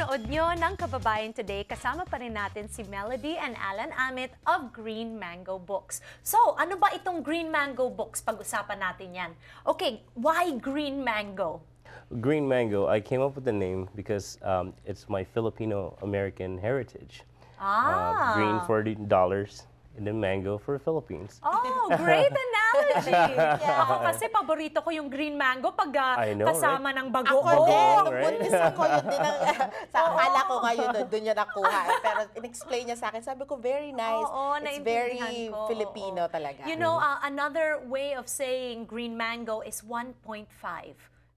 panonood nyo ng Kababayan Today, kasama pa rin natin si Melody and Alan Amit of Green Mango Books. So, ano ba itong Green Mango Books? Pag-usapan natin yan. Okay, why Green Mango? Green Mango, I came up with the name because um, it's my Filipino-American heritage. Uh, ah. Uh, green for $40 and then mango for Philippines. Oh, great technology. yeah. Ako kasi paborito ko yung green mango pag ah, know, kasama ng bagoong. Ako din, buntis ako yun din. Ang, sa akala ko ngayon, doon, doon niya nakuha. Pero in-explain niya sa akin, sabi ko, very nice. Oo, It's very ko. Filipino oo. talaga. You know, mm-hmm. uh, another way of saying green mango is 1.5.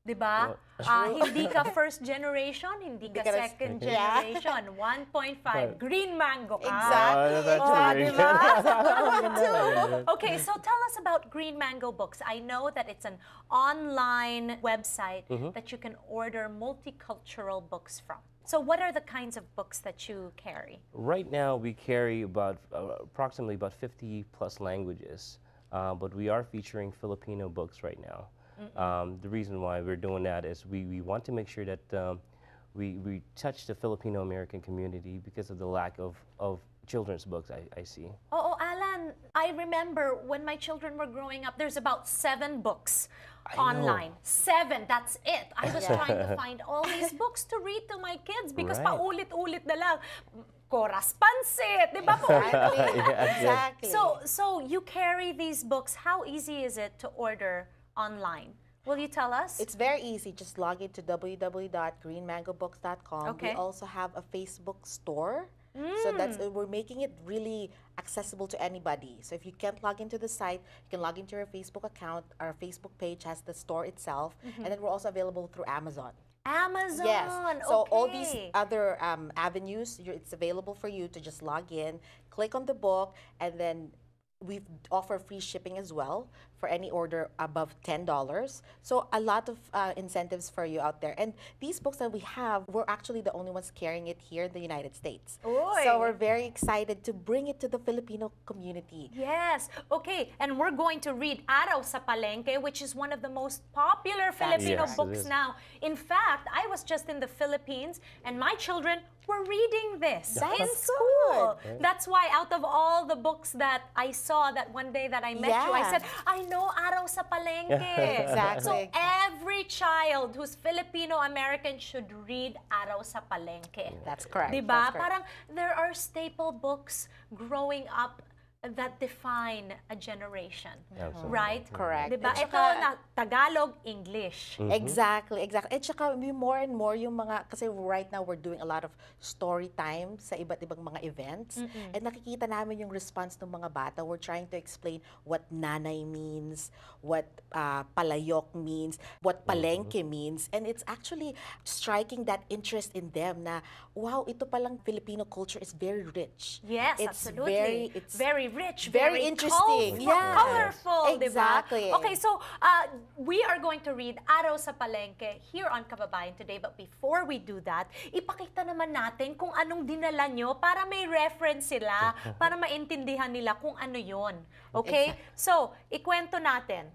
Diba, ba? Ah, hindi ka first generation, hindi ka second generation. 1.5 green mango ka. Exactly. Ah, oh, Okay, so tell us about Green Mango Books. I know that it's an online website mm-hmm. that you can order multicultural books from. So, what are the kinds of books that you carry? Right now, we carry about uh, approximately about 50 plus languages, uh, but we are featuring Filipino books right now. Mm Um, the reason why we're doing that is we, we want to make sure that um, we, we touch the Filipino-American community because of the lack of, of children's books I, I see. Oh, oh, Alan, I remember when my children were growing up, there's about seven books I online. Know. Seven, that's it. I was yeah. trying to find all these books to read to my kids because right. paulit-ulit na lang. Koras pansit, di ba po? Exactly. exactly. So, so you carry these books. How easy is it to order online. Will you tell us? It's very easy. Just log into www.greenmangobooks.com. Okay. We also have a Facebook store. Mm. So that's uh, we're making it really accessible to anybody. So if you can't log into the site, you can log into your Facebook account. Our Facebook page has the store itself, mm -hmm. and then we're also available through Amazon. Amazon. Yes. So okay. all these other um, avenues, it's available for you to just log in, click on the book, and then we offer free shipping as well for any order above $10. So a lot of uh, incentives for you out there. And these books that we have, we're actually the only ones carrying it here in the United States. Oy. So we're very excited to bring it to the Filipino community. Yes. Okay. And we're going to read Araw sa Palenque, which is one of the most popular Filipino yes, books now. In fact, I was just in the Philippines and my children were reading this That's in school. Good. That's why out of all the books that I saw, saw that one day that I met yeah. you, I said, I know araw sa palengke. exactly. So every child who's Filipino-American should read araw sa palengke. That's correct. Diba? That's correct. Parang there are staple books growing up that define a generation. Absolutely. Right? Correct. Diba? saka, Ito, na, Tagalog, English. Mm -hmm. Exactly, exactly. At saka more and more yung mga, kasi right now we're doing a lot of story time sa iba't ibang mga events. Mm -hmm. At nakikita namin yung response ng mga bata. We're trying to explain what nanay means, what uh, palayok means, what mm-hmm. palengke mm -hmm. means. And it's actually striking that interest in them na, wow, ito palang Filipino culture is very rich. Yes, it's absolutely. Very, it's very rich, very, very interesting. Colorful, yeah. colorful diba? exactly. Diba? Okay, so uh, we are going to read Araw sa Palengke here on Kababayan today. But before we do that, ipakita naman natin kung anong dinala nyo para may reference sila, para maintindihan nila kung ano yon. Okay? So, ikwento natin.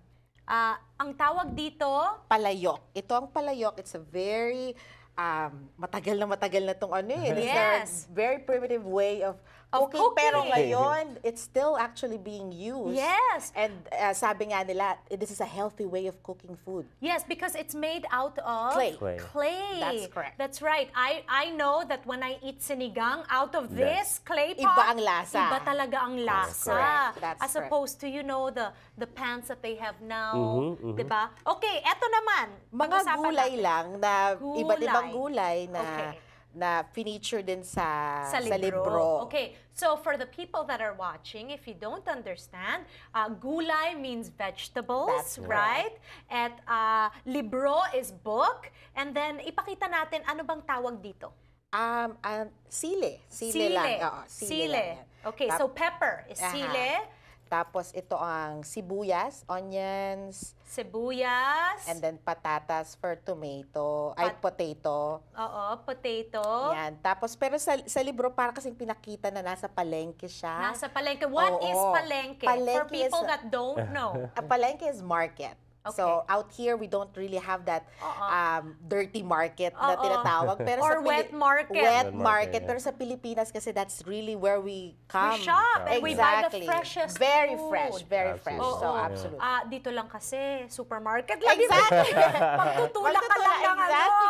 Uh, ang tawag dito? Palayok. Ito ang palayok. It's a very um, matagal na matagal na tong ano eh. Yes. It's a very primitive way of Of okay, cooking. pero ngayon, it's still actually being used. Yes. And uh, sabi nga nila, this is a healthy way of cooking food. Yes, because it's made out of clay. Clay. clay. That's correct. That's right. I I know that when I eat sinigang, out of this yes. clay pot, iba ang lasa. Iba talaga ang lasa. Correct. That's As correct. opposed to, you know, the the pans that they have now. Mm -hmm, mm -hmm. Diba? Okay, eto naman. Mga gulay natin. lang na iba't ibang gulay na... Okay na finiture din sa, sa, libro. sa libro. Okay, so for the people that are watching, if you don't understand, uh, gulay means vegetables, That's right? At uh, libro is book. And then ipakita natin ano bang tawag dito? Um, um sile. Sile, sile. lang. Oo, sile. sile. Lang okay, Tap so pepper is uh -huh. Tapos ito ang sibuyas, onions, sibuyas, and then patatas for tomato, ay potato. Oo, potato. Yan. Tapos pero sa, sa libro para kasing pinakita na nasa palengke siya. Nasa palengke. What Oo, is oo. palengke? For Palengke is- people that don't know. A palengke is market. Okay. So out here we don't really have that uh-uh. um, dirty market uh-uh. na tinatawag pero Or sa wet market. Wet market yeah. pero sa Pilipinas kasi that's really where we come. We shop exactly. and we buy the freshest Very food. fresh, very absolutely. fresh. Oh, so oh. absolutely. Ah, uh, dito lang kasi supermarket lang. Exactly. Magtutulak ka lang ng exactly. ano.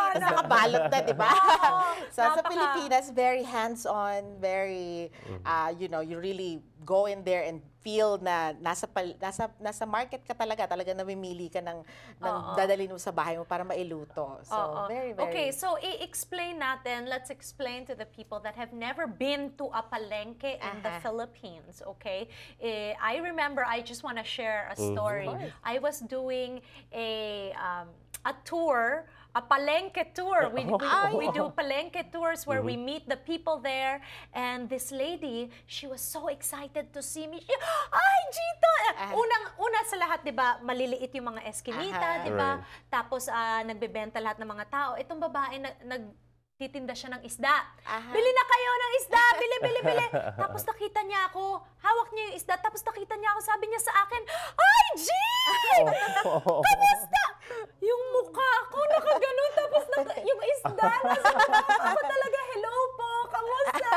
Exactly. Nakabalot na, di ba? Oh, so napaka. sa Pilipinas very hands-on, very uh, you know, you really go in there and feel na nasa nasa nasa market ka talaga, talaga namimili hindi ka nang, nang dadalhin mo sa bahay mo para mailuto. So, Oo. very, very... Okay, so i-explain natin, let's explain to the people that have never been to a palengke in the uh-huh. Philippines, okay? Eh, I remember, I just want to share a mm-hmm. story. I was doing a, um, a tour a palenque tour. We, we, oh. we do palenque tours where mm -hmm. we mm-hmm. meet the people there. And this lady, she was so excited to see me. She, Ay, Gito! Uh, Unang, una sa lahat, di ba, maliliit yung mga Eskimita, uh -huh. di ba? Right. Tapos uh, nagbebenta lahat ng mga tao. Itong babae, nag, nag titinda siya ng isda. Aha. Bili na kayo ng isda! Bili, bili, bili! tapos nakita niya ako, hawak niya yung isda, tapos nakita niya ako, sabi niya sa akin, Ay, G! Oh. Kamusta? Dallas! Ako talaga, hello po! Kamusta?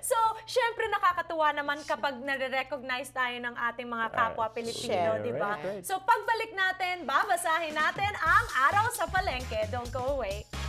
so, syempre nakakatuwa naman kapag nare-recognize tayo ng ating mga kapwa ah, Pilipino, di ba? So, pagbalik natin, babasahin natin ang araw sa palengke. Don't go away.